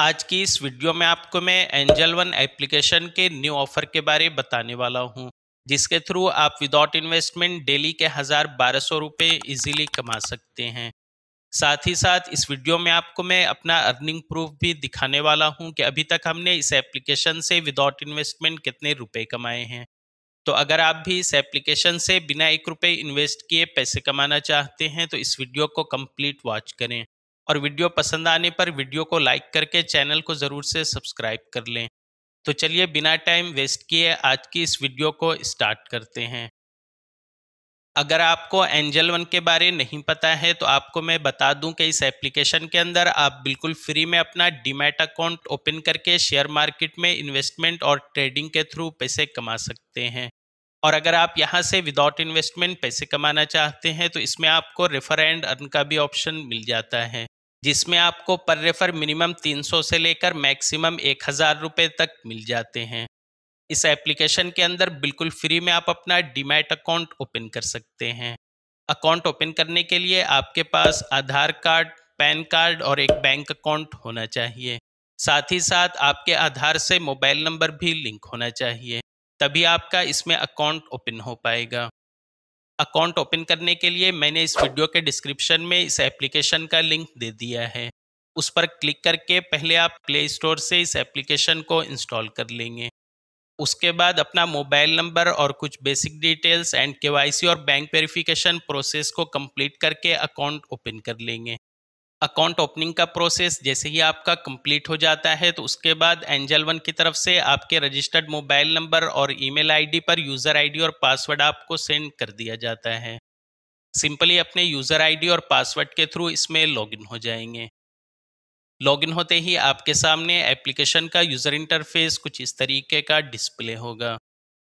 आज की इस वीडियो में आपको मैं एंजल वन एप्लीकेशन के न्यू ऑफर के बारे में बताने वाला हूँ जिसके थ्रू आप विदाउट इन्वेस्टमेंट डेली के हज़ार बारह सौ रुपये ईजिली कमा सकते हैं साथ ही साथ इस वीडियो में आपको मैं अपना अर्निंग प्रूफ भी दिखाने वाला हूँ कि अभी तक हमने इस एप्लीकेशन से विदाउट इन्वेस्टमेंट कितने रुपये कमाए हैं तो अगर आप भी इस एप्लीकेशन से बिना एक रुपये इन्वेस्ट किए पैसे कमाना चाहते हैं तो इस वीडियो को कम्प्लीट वॉच करें और वीडियो पसंद आने पर वीडियो को लाइक करके चैनल को ज़रूर से सब्सक्राइब कर लें तो चलिए बिना टाइम वेस्ट किए आज की इस वीडियो को स्टार्ट करते हैं अगर आपको एंजल वन के बारे नहीं पता है तो आपको मैं बता दूं कि इस एप्लीकेशन के अंदर आप बिल्कुल फ्री में अपना डीमैट अकाउंट ओपन करके शेयर मार्केट में इन्वेस्टमेंट और ट्रेडिंग के थ्रू पैसे कमा सकते हैं और अगर आप यहाँ से विदाउट इन्वेस्टमेंट पैसे कमाना चाहते हैं तो इसमें आपको रेफर एंड अर्न का भी ऑप्शन मिल जाता है जिसमें आपको पर रेफर मिनिमम 300 से लेकर मैक्सिमम एक हज़ार रुपये तक मिल जाते हैं इस एप्लीकेशन के अंदर बिल्कुल फ्री में आप अपना डीमैट अकाउंट ओपन कर सकते हैं अकाउंट ओपन करने के लिए आपके पास आधार कार्ड पैन कार्ड और एक बैंक अकाउंट होना चाहिए साथ ही साथ आपके आधार से मोबाइल नंबर भी लिंक होना चाहिए तभी आपका इसमें अकाउंट ओपन हो पाएगा अकाउंट ओपन करने के लिए मैंने इस वीडियो के डिस्क्रिप्शन में इस एप्लीकेशन का लिंक दे दिया है उस पर क्लिक करके पहले आप प्ले स्टोर से इस एप्लीकेशन को इंस्टॉल कर लेंगे उसके बाद अपना मोबाइल नंबर और कुछ बेसिक डिटेल्स एंड केवाईसी और बैंक वेरिफिकेशन प्रोसेस को कंप्लीट करके अकाउंट ओपन कर लेंगे अकाउंट ओपनिंग का प्रोसेस जैसे ही आपका कंप्लीट हो जाता है तो उसके बाद एंजल वन की तरफ से आपके रजिस्टर्ड मोबाइल नंबर और ईमेल आईडी पर यूज़र आईडी और पासवर्ड आपको सेंड कर दिया जाता है सिंपली अपने यूज़र आईडी और पासवर्ड के थ्रू इसमें लॉगिन हो जाएंगे लॉगिन होते ही आपके सामने एप्लीकेशन का यूज़र इंटरफेस कुछ इस तरीके का डिस्प्ले होगा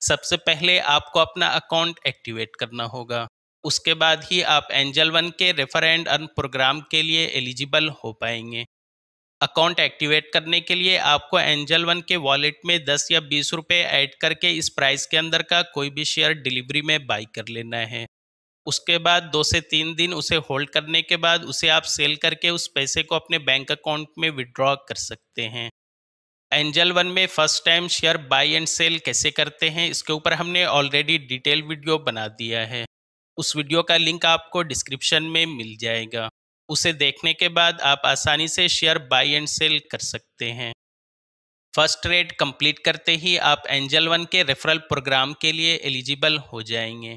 सबसे पहले आपको अपना अकाउंट एक्टिवेट करना होगा उसके बाद ही आप एंजल वन के रेफर एंड अर्न प्रोग्राम के लिए एलिजिबल हो पाएंगे अकाउंट एक्टिवेट करने के लिए आपको एंजल वन के वॉलेट में दस या बीस रुपये ऐड करके इस प्राइस के अंदर का कोई भी शेयर डिलीवरी में बाई कर लेना है उसके बाद दो से तीन दिन उसे होल्ड करने के बाद उसे आप सेल करके उस पैसे को अपने बैंक अकाउंट में विड्रॉ कर सकते हैं एंजल वन में first time share buy and sell कैसे करते हैं इसके ऊपर हमने ऑलरेडी डिटेल वीडियो बना दिया है उस वीडियो का लिंक आपको डिस्क्रिप्शन में मिल जाएगा उसे देखने के बाद आप आसानी से शेयर बाई एंड सेल कर सकते हैं फर्स्ट रेट कंप्लीट करते ही आप एंजल वन के रेफरल प्रोग्राम के लिए एलिजिबल हो जाएंगे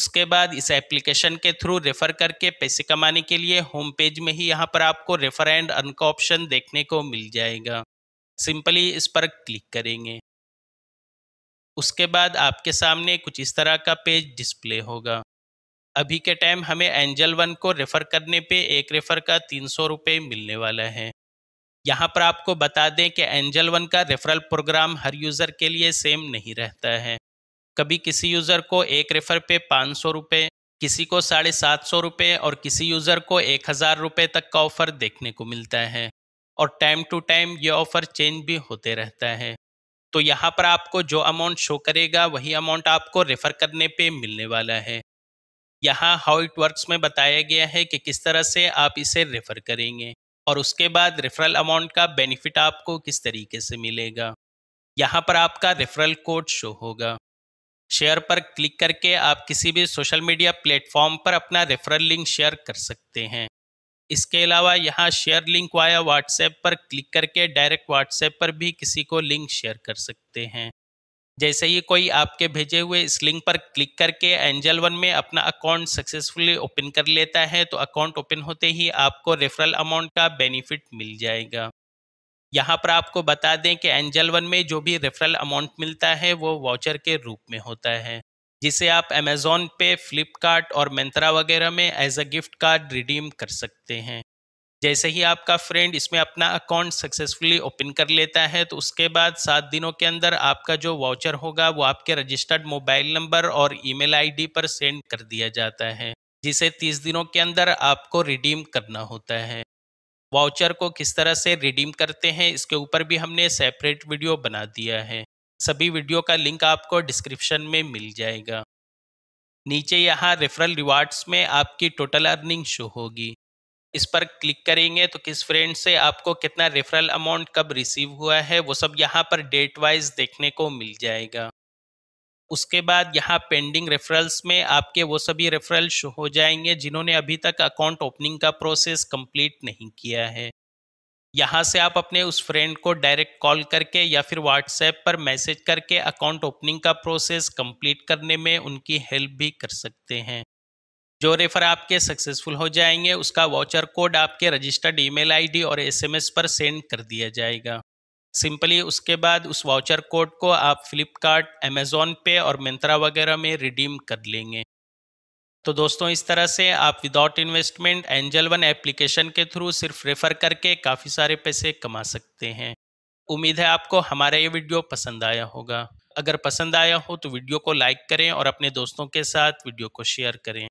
उसके बाद इस एप्लीकेशन के थ्रू रेफ़र करके पैसे कमाने के लिए होम पेज में ही यहाँ पर आपको रेफ़र एंड अर्न का ऑप्शन देखने को मिल जाएगा सिंपली इस पर क्लिक करेंगे उसके बाद आपके सामने कुछ इस तरह का पेज डिस्प्ले होगा अभी के टाइम हमें एंजल वन को रेफर करने पे एक रेफर का तीन सौ रुपये मिलने वाला है यहाँ पर आपको बता दें कि एंजल वन का रेफरल प्रोग्राम हर यूज़र के लिए सेम नहीं रहता है कभी किसी यूज़र को एक रेफर पे पाँच सौ रुपये किसी को साढ़े सात सौ रुपये और किसी यूज़र को एक हज़ार रुपये तक का ऑफ़र देखने को मिलता है और टाइम टू टाइम ये ऑफ़र चेंज भी होते रहता है तो यहाँ पर आपको जो अमाउंट शो करेगा वही अमाउंट आपको रेफ़र करने पे मिलने वाला है यहाँ हाउ इट वर्क्स में बताया गया है कि किस तरह से आप इसे रेफर करेंगे और उसके बाद रेफरल अमाउंट का बेनिफिट आपको किस तरीके से मिलेगा यहाँ पर आपका रेफरल कोड शो होगा शेयर पर क्लिक करके आप किसी भी सोशल मीडिया प्लेटफॉर्म पर अपना रेफरल लिंक शेयर कर सकते हैं इसके अलावा यहाँ शेयर लिंक वाया व्हाट्सएप पर क्लिक करके डायरेक्ट व्हाट्सएप पर भी किसी को लिंक शेयर कर सकते हैं जैसे ही कोई आपके भेजे हुए इस लिंक पर क्लिक करके एंजल वन में अपना अकाउंट सक्सेसफुली ओपन कर लेता है तो अकाउंट ओपन होते ही आपको रेफरल अमाउंट का बेनिफिट मिल जाएगा यहाँ पर आपको बता दें कि एंजल वन में जो भी रेफरल अमाउंट मिलता है वो वाउचर के रूप में होता है जिसे आप अमेज़ोन पे फ्लिपकार्ट और मंत्रा वगैरह में as a gift card redeem कर सकते हैं जैसे ही आपका फ्रेंड इसमें अपना अकाउंट सक्सेसफुली ओपन कर लेता है तो उसके बाद सात दिनों के अंदर आपका जो वाउचर होगा वो आपके रजिस्टर्ड मोबाइल नंबर और ईमेल आईडी पर सेंड कर दिया जाता है जिसे तीस दिनों के अंदर आपको रिडीम करना होता है वाउचर को किस तरह से रिडीम करते हैं इसके ऊपर भी हमने सेपरेट वीडियो बना दिया है सभी वीडियो का लिंक आपको डिस्क्रिप्शन में मिल जाएगा नीचे यहाँ रेफरल रिवार्ड्स में आपकी टोटल अर्निंग शो होगी इस पर क्लिक करेंगे तो किस फ्रेंड से आपको कितना रेफरल अमाउंट कब रिसीव हुआ है वो सब यहाँ पर डेट वाइज देखने को मिल जाएगा उसके बाद यहाँ पेंडिंग रेफरल्स में आपके वो सभी रेफरल शो हो जाएंगे जिन्होंने अभी तक अकाउंट ओपनिंग का प्रोसेस कंप्लीट नहीं किया है यहाँ से आप अपने उस फ्रेंड को डायरेक्ट कॉल करके या फिर व्हाट्सएप पर मैसेज करके अकाउंट ओपनिंग का प्रोसेस कंप्लीट करने में उनकी हेल्प भी कर सकते हैं जो रेफर आपके सक्सेसफुल हो जाएंगे उसका वाउचर कोड आपके रजिस्टर्ड ईमेल आईडी और एसएमएस पर सेंड कर दिया जाएगा सिंपली उसके बाद उस वाउचर कोड को आप फ्लिपकार्ट अमेजोन पे और मिंत्रा वगैरह में रिडीम कर लेंगे तो दोस्तों इस तरह से आप without investment Angel One application के थ्रू सिर्फ रेफर करके काफ़ी सारे पैसे कमा सकते हैं उम्मीद है आपको हमारा ये वीडियो पसंद आया होगा अगर पसंद आया हो तो वीडियो को लाइक करें और अपने दोस्तों के साथ वीडियो को शेयर करें